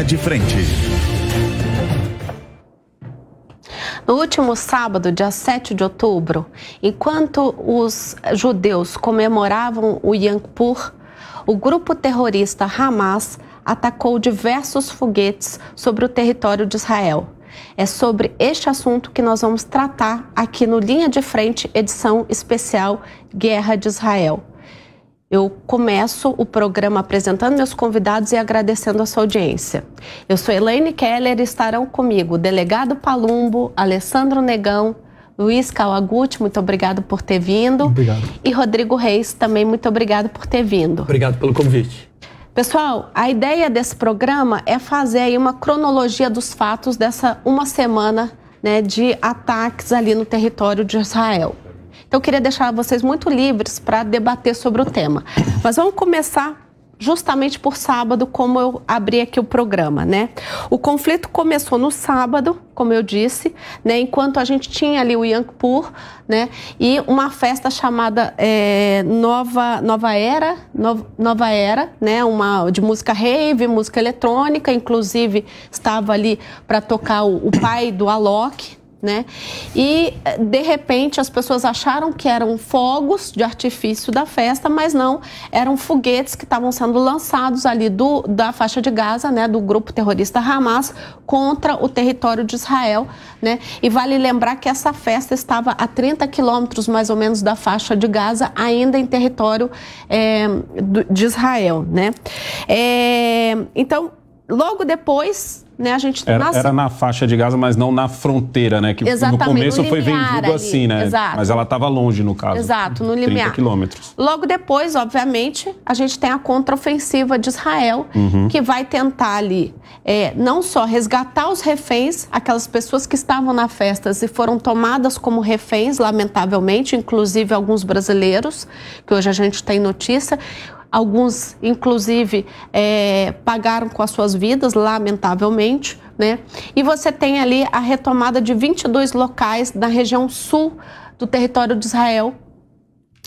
Linha de Frente. No último sábado, dia 7 de outubro, enquanto os judeus comemoravam o Yom Kippur, o grupo terrorista Hamas atacou diversos foguetes sobre o território de Israel. É sobre este assunto que nós vamos tratar aqui no Linha de Frente, edição especial Guerra de Israel. Eu começo o programa apresentando meus convidados e agradecendo a sua audiência. Eu sou Elaine Keller e estarão comigo o delegado Palumbo, Alessandro Negão, Luiz Calaguti, muito obrigado por ter vindo. Obrigado. E Rodrigo Reis, também muito obrigado por ter vindo. Obrigado pelo convite. Pessoal, a ideia desse programa é fazer aí uma cronologia dos fatos dessa uma semana né, de ataques ali no território de Israel. Então, eu queria deixar vocês muito livres para debater sobre o tema. Mas vamos começar justamente por sábado, como eu abri aqui o programa, né? O conflito começou no sábado, como eu disse, né? Enquanto a gente tinha ali o Yangpur, né? E uma festa chamada é, Nova Nova Era, Nova, Nova, Era, né? Uma de música rave, música eletrônica, inclusive estava ali para tocar o, o pai do Alok, né? E de repente as pessoas acharam que eram fogos de artifício da festa, mas não, eram foguetes que estavam sendo lançados ali do, da faixa de Gaza, né, do grupo terrorista Hamas contra o território de Israel, né? E vale lembrar que essa festa estava a 30 quilômetros mais ou menos da faixa de Gaza, ainda em território é, de Israel, né? É, então, logo depois né? A gente era, nasce... era na faixa de Gaza, mas não na fronteira, né? Que Exatamente, no começo no foi vendido ali, assim, né? Exato. Mas ela estava longe, no caso. Exato, no limiar. 30 quilômetros. Logo depois, obviamente, a gente tem a contraofensiva de Israel, uhum. que vai tentar ali é, não só resgatar os reféns, aquelas pessoas que estavam na festa e foram tomadas como reféns, lamentavelmente, inclusive alguns brasileiros, que hoje a gente tem notícia Alguns, inclusive, é, pagaram com as suas vidas, lamentavelmente. Né? E você tem ali a retomada de 22 locais na região sul do território de Israel,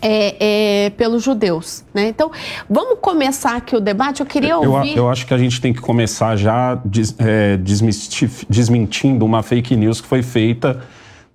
é, é, pelos judeus. Né? Então, vamos começar aqui o debate. Eu queria ouvir. Eu, eu acho que a gente tem que começar já des, é, desmistif, desmentindo uma fake news que foi feita.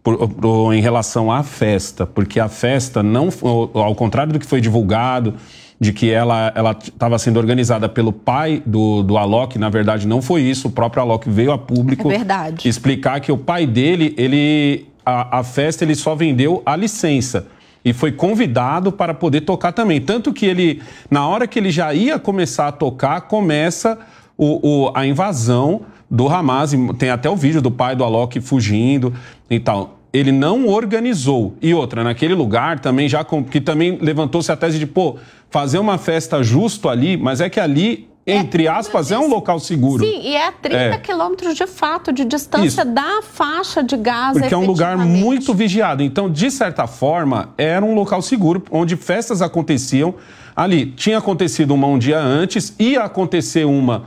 Por, por, em relação à festa, porque a festa não, ao contrário do que foi divulgado, de que ela estava sendo organizada pelo pai do, do Alok. Na verdade, não foi isso. O próprio Alok veio a público é explicar que o pai dele, ele a, a festa ele só vendeu a licença e foi convidado para poder tocar também. Tanto que ele, na hora que ele já ia começar a tocar, começa o, o, a invasão do Hamas. Tem até o vídeo do pai do Alok fugindo e tal ele não organizou. E outra, naquele lugar também já que também levantou-se a tese de, pô, fazer uma festa justo ali, mas é que ali entre é, aspas, é um local seguro. Sim, e é a 30 é. quilômetros de fato de distância Isso. da faixa de Gaza. Porque é um lugar muito vigiado. Então, de certa forma, era um local seguro onde festas aconteciam ali. Tinha acontecido uma um dia antes, ia acontecer uma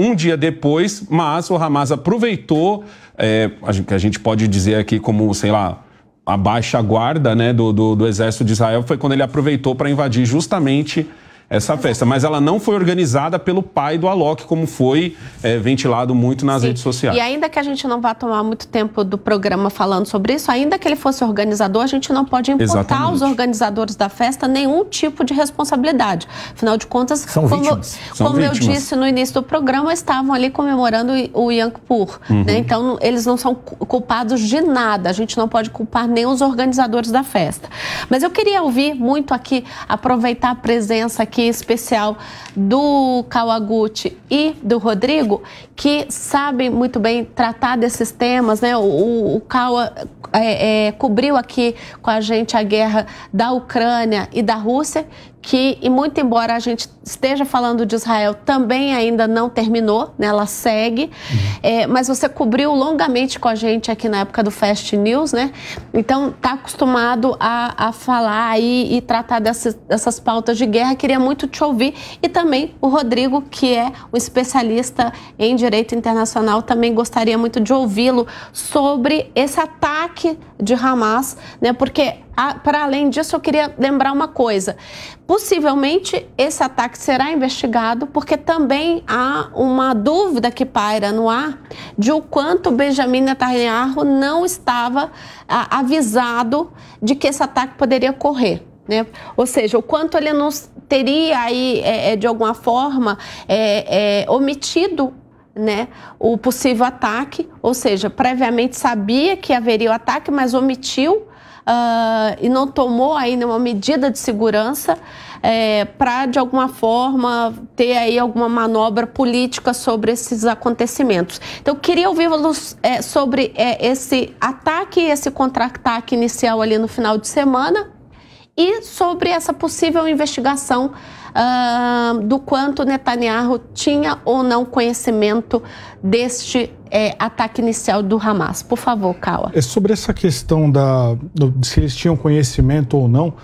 um dia depois, mas o Hamas aproveitou, é, que a gente pode dizer aqui como, sei lá, a baixa guarda né, do, do, do exército de Israel, foi quando ele aproveitou para invadir justamente essa festa. Mas ela não foi organizada pelo pai do Alok, como foi é, ventilado muito nas Sim. redes sociais. E ainda que a gente não vá tomar muito tempo do programa falando sobre isso, ainda que ele fosse organizador, a gente não pode imputar Exatamente. aos organizadores da festa nenhum tipo de responsabilidade. Afinal de contas, São como, vítimas. como eu disse no início do programa, estavam ali comemorando o Yangpur. Né? Uhum. Né? Então, eles não são culpados de nada. A gente não pode culpar nem os organizadores da festa. Mas eu queria ouvir muito aqui, aproveitar a presença aqui aqui especial do Kawaguchi e do Rodrigo, que sabem muito bem tratar desses temas, né? O, o Kawa é, é, cobriu aqui com a gente a guerra da Ucrânia e da Rússia, que, e muito embora a gente esteja falando de Israel, também ainda não terminou, né? ela segue, uhum. é, mas você cobriu longamente com a gente aqui na época do Fast News, né? Então, está acostumado a, a falar e, e tratar dessas, dessas pautas de guerra, queria muito te ouvir, e também o Rodrigo, que é um especialista em direito internacional, também gostaria muito de ouvi-lo sobre esse ataque de Hamas, né? Porque ah, para além disso, eu queria lembrar uma coisa. Possivelmente esse ataque será investigado, porque também há uma dúvida que paira no ar de o quanto Benjamin Netanyahu não estava ah, avisado de que esse ataque poderia ocorrer. Né? Ou seja, o quanto ele não teria aí, é, é, de alguma forma, é, é, omitido né, o possível ataque, ou seja, previamente sabia que haveria o ataque, mas omitiu uh, e não tomou ainda uma medida de segurança é, para, de alguma forma, ter aí alguma manobra política sobre esses acontecimentos. Então, eu queria ouvir los é, sobre é, esse ataque, esse contra-ataque inicial ali no final de semana e sobre essa possível investigação uh, do quanto Netanyahu tinha ou não conhecimento deste é, ataque inicial do Hamas. Por favor, Kawa. É sobre essa questão da, do, de se eles tinham conhecimento ou não,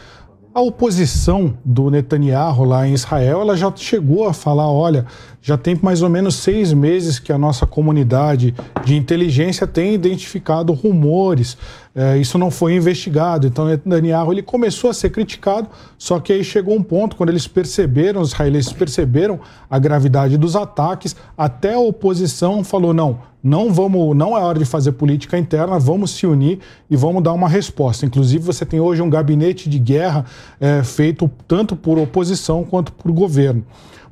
a oposição do Netanyahu lá em Israel, ela já chegou a falar, olha, já tem mais ou menos seis meses que a nossa comunidade de inteligência tem identificado rumores. É, isso não foi investigado. Então, Netanyahu ele começou a ser criticado, só que aí chegou um ponto quando eles perceberam, os israelenses perceberam a gravidade dos ataques, até a oposição falou não. Não vamos, não é hora de fazer política interna, vamos se unir e vamos dar uma resposta. Inclusive, você tem hoje um gabinete de guerra é, feito tanto por oposição quanto por governo.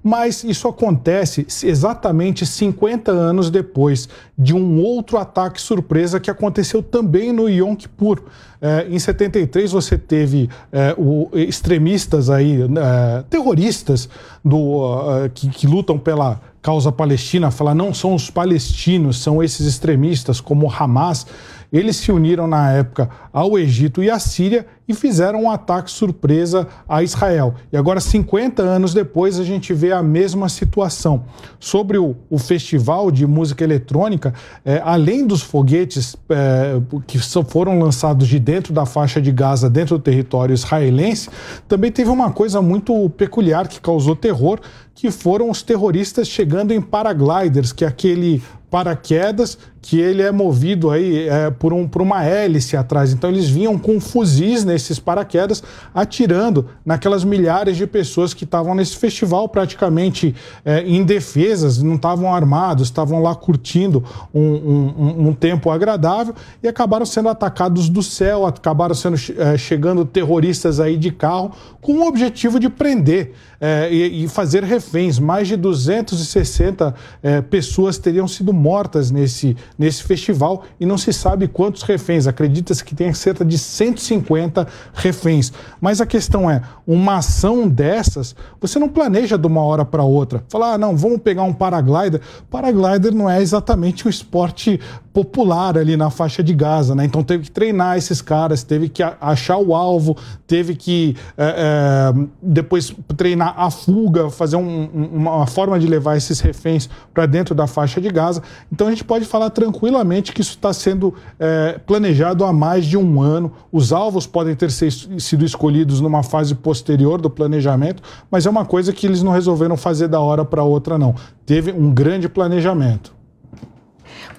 Mas isso acontece exatamente 50 anos depois de um outro ataque surpresa que aconteceu também no Yom Kippur. É, em 73 você teve é, o, extremistas aí, é, terroristas do, uh, que, que lutam pela causa palestina, falar não são os palestinos, são esses extremistas como Hamas. Eles se uniram na época ao Egito e à Síria e fizeram um ataque surpresa a Israel. E agora, 50 anos depois, a gente vê a mesma situação. Sobre o, o festival de música eletrônica, é, além dos foguetes é, que foram lançados de dentro da faixa de Gaza, dentro do território israelense, também teve uma coisa muito peculiar que causou terror, que foram os terroristas chegando em paragliders, que é aquele paraquedas que ele é movido aí é, por, um, por uma hélice atrás. Então eles vinham com fuzis nesses paraquedas, atirando naquelas milhares de pessoas que estavam nesse festival praticamente é, indefesas, não estavam armados, estavam lá curtindo um, um, um, tempo agradável e acabaram sendo atacados do céu, acabaram sendo é, chegando terroristas aí de carro com o objetivo de prender é, e, e, fazer reféns. Mais de 260 é, pessoas teriam sido mortas nesse nesse festival e não se sabe quantos reféns. Acredita-se que tem cerca de 150 reféns. Mas a questão é, uma ação dessas, você não planeja de uma hora para outra. Falar, ah, não, vamos pegar um paraglider. Paraglider não é exatamente o esporte popular ali na faixa de Gaza, né? Então teve que treinar esses caras, teve que achar o alvo, teve que é, é, depois treinar a fuga, fazer um, uma forma de levar esses reféns para dentro da faixa de Gaza. Então a gente pode falar tranquilamente que isso está sendo é, planejado há mais de um ano. Os alvos podem ter sido escolhidos numa fase posterior do planejamento, mas é uma coisa que eles não resolveram fazer da hora para outra, não. Teve um grande planejamento.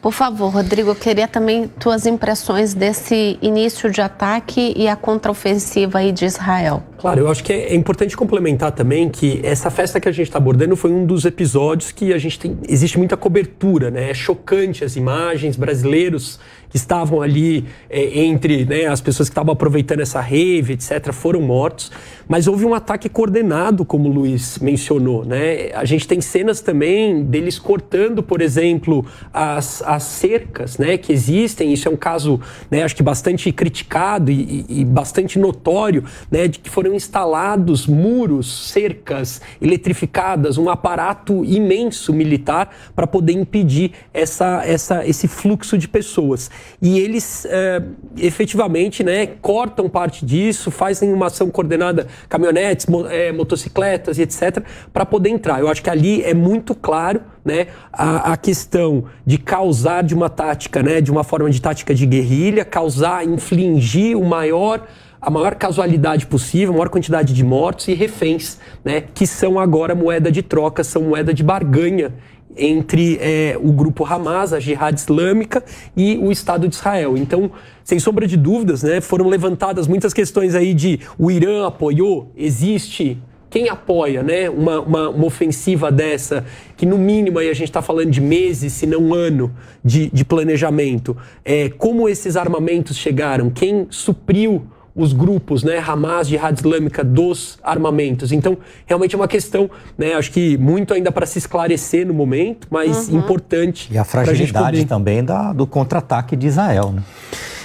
Por favor, Rodrigo, eu queria também tuas impressões desse início de ataque e a contraofensiva aí de Israel. Claro, eu acho que é, é importante complementar também que essa festa que a gente está abordando foi um dos episódios que a gente tem existe muita cobertura, né? É chocante as imagens, brasileiros estavam ali é, entre né, as pessoas que estavam aproveitando essa rave, etc., foram mortos. Mas houve um ataque coordenado, como o Luiz mencionou. Né? A gente tem cenas também deles cortando, por exemplo, as, as cercas né, que existem. Isso é um caso, né, acho que bastante criticado e, e, e bastante notório, né, de que foram instalados muros, cercas eletrificadas, um aparato imenso militar para poder impedir essa, essa, esse fluxo de pessoas e eles é, efetivamente né, cortam parte disso, fazem uma ação coordenada, caminhonetes, mo é, motocicletas e etc., para poder entrar. Eu acho que ali é muito claro né, a, a, questão de causar de uma tática, né, de uma forma de tática de guerrilha, causar, infligir o maior a maior casualidade possível, a maior quantidade de mortos e reféns, né, que são agora moeda de troca, são moeda de barganha entre é, o grupo Hamas, a Jihad Islâmica e o Estado de Israel. Então, sem sombra de dúvidas, né, foram levantadas muitas questões aí de o Irã apoiou, existe quem apoia né, uma, uma, uma, ofensiva dessa, que no mínimo aí a gente está falando de meses, se não um ano de, de planejamento, é, como esses armamentos chegaram, quem supriu os grupos, né, Hamas, Jihad Islâmica, dos armamentos. Então, realmente é uma questão, né, acho que muito ainda para se esclarecer no momento, mas uhum. importante. E a fragilidade também da, do contra-ataque de Israel, né?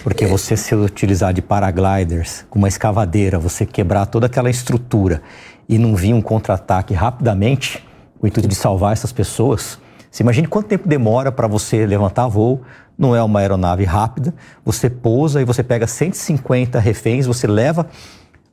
Porque é. você se utilizar de paragliders com uma escavadeira, você quebrar toda aquela estrutura e não vir um contra-ataque rapidamente, com o intuito de salvar essas pessoas. Você imagina quanto tempo demora para você levantar voo, não é uma aeronave rápida. Você pousa e você pega 150 reféns, você leva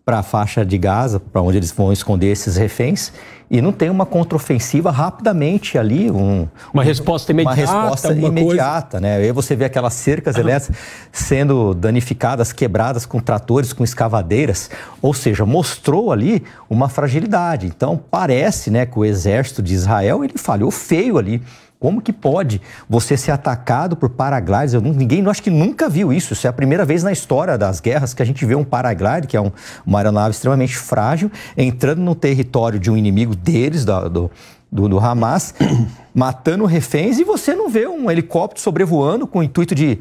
para a faixa de Gaza, para onde eles vão esconder esses reféns, e não tem uma contraofensiva rapidamente ali, um, uma resposta imediata, uma resposta imediata, coisa. né? E aí você vê aquelas cercas elétricas sendo danificadas, quebradas com tratores, com escavadeiras, ou seja, mostrou ali uma fragilidade. Então parece, né, que o exército de Israel ele falhou feio ali como que pode você ser atacado por paraglides? Eu ninguém, eu acho que nunca viu isso. Isso é a primeira vez na história das guerras que a gente vê um paraglide, que é um, uma aeronave extremamente frágil, entrando no território de um inimigo deles, do, do, do Hamas, matando reféns, e você não vê um helicóptero sobrevoando com o intuito de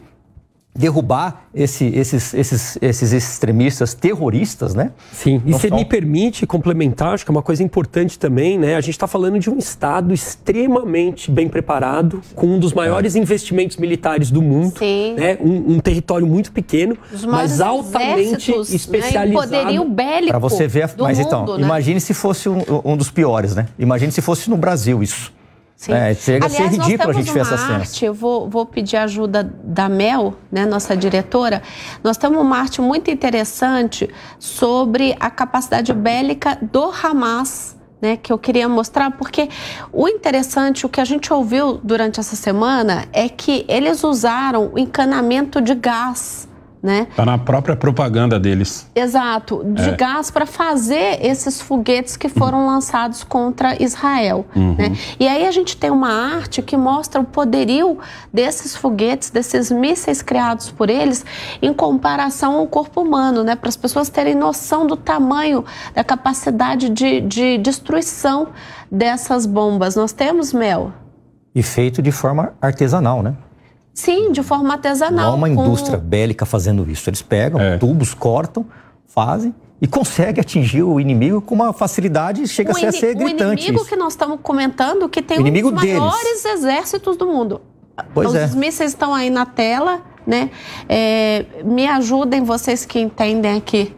derrubar esse, esses, esses, esses extremistas terroristas, né? Sim, e se me permite complementar, acho que é uma coisa importante também, né? A gente está falando de um Estado extremamente bem preparado, com um dos maiores é. investimentos militares do mundo, Sim. Né? Um, um território muito pequeno, mas altamente né? especializado. Né? poderio bélico Para você ver, a... mas mundo, então, né? imagine se fosse um, um dos piores, né? Imagine se fosse no Brasil isso. Sim. É, chega Aliás, a ser ridículo a gente ver essa cena. Arte, eu vou, vou pedir ajuda da Mel, né, nossa diretora. Nós temos uma arte muito interessante sobre a capacidade bélica do Hamas. Né, que eu queria mostrar, porque o interessante, o que a gente ouviu durante essa semana é que eles usaram o encanamento de gás né? Está na própria propaganda deles. Exato, de é. gás para fazer esses foguetes que foram uhum. lançados contra Israel. Uhum. Né? E aí a gente tem uma arte que mostra o poderio desses foguetes, desses mísseis criados por eles, em comparação ao corpo humano, né? para as pessoas terem noção do tamanho, da capacidade de, de destruição dessas bombas. Nós temos, Mel? E feito de forma artesanal, né? Sim, de forma artesanal. Não há uma com... indústria bélica fazendo isso. Eles pegam é. tubos, cortam, fazem e consegue atingir o inimigo com uma facilidade, chega a ser, gritante. O inimigo isso. que nós estamos comentando que tem o um dos maiores deles. exércitos do mundo. Pois então, é. Os é. mísseis estão aí na tela, né? É, me ajudem vocês que entendem aqui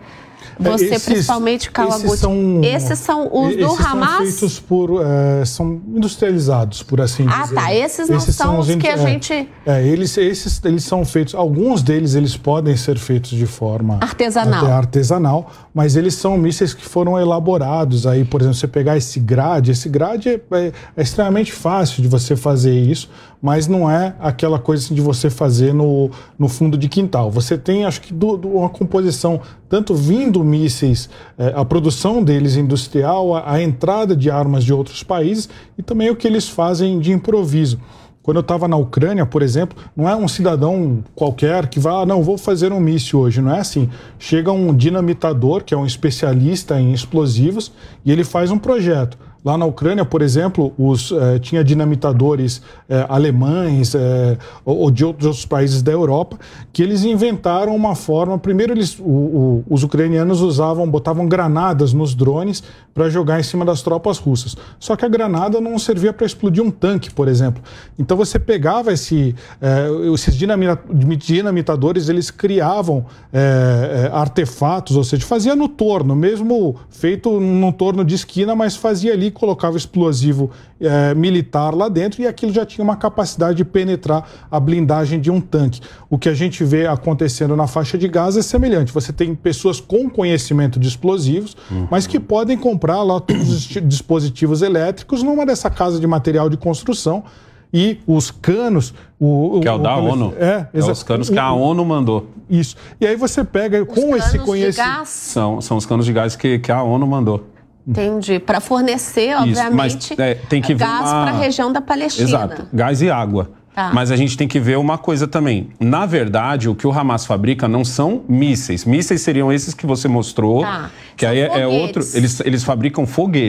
você, esses, principalmente, Kawaguchi. Esses são, esses são os esses Hamas? são Feitos por, é, são industrializados, por assim ah, dizer. Ah, tá. Né? Esses não esses são, são, os que a é, gente... É, eles, esses, eles são feitos... Alguns deles, eles podem ser feitos de forma... Artesanal. artesanal, mas eles são mísseis que foram elaborados. Aí, por exemplo, você pegar esse grade, esse grade é, é, é extremamente fácil de você fazer isso, mas não é aquela coisa assim, de você fazer no, no fundo de quintal. Você tem, acho que, do, do, uma composição tanto vindo mísseis, eh, a produção deles industrial, a entrada de armas de outros países e também o que eles fazem de improviso. Quando eu estava na Ucrânia, por exemplo, não é um cidadão qualquer que vai, ah, não, vou fazer um míssil hoje. Não é assim. Chega um dinamitador, que é um especialista em explosivos, e ele faz um projeto. Lá na Ucrânia, por exemplo, os, eh, tinha dinamitadores eh, alemães eh, ou, ou, de outros países da Europa que eles inventaram uma forma. Primeiro, eles, o, o, os ucranianos usavam, botavam granadas nos drones para jogar em cima das tropas russas. Só que a granada não servia para explodir um tanque, por exemplo. Então você pegava esse, eh, esses dinamitadores, eles criavam eh, eh, artefatos, ou seja, fazia no torno, mesmo feito num torno de esquina, mas fazia ali colocava explosivo é, militar lá dentro e aquilo já tinha uma capacidade de penetrar a blindagem de um tanque. O que a gente vê acontecendo na faixa de Gaza é semelhante. Você tem pessoas com conhecimento de explosivos, uhum. mas que podem comprar lá todos os dispositivos elétricos numa dessa casa de material de construção e os canos. O, que é o, o da ONU. É, é, os canos que a ONU mandou. Isso. E aí você pega os com esse conhecimento. São, são os canos de gás que, que a ONU mandou. Entendi. Para fornecer, Isso, obviamente, mas, é, tem que gás uma... para a região da Palestina. Exato. Gás e água. Tá. Mas a gente tem que ver uma coisa também. Na verdade, o que o Hamas fabrica não são mísseis. Mísseis seriam esses que você mostrou, tá. que são aí foguetes. é outro. Eles, eles fabricam foguetes.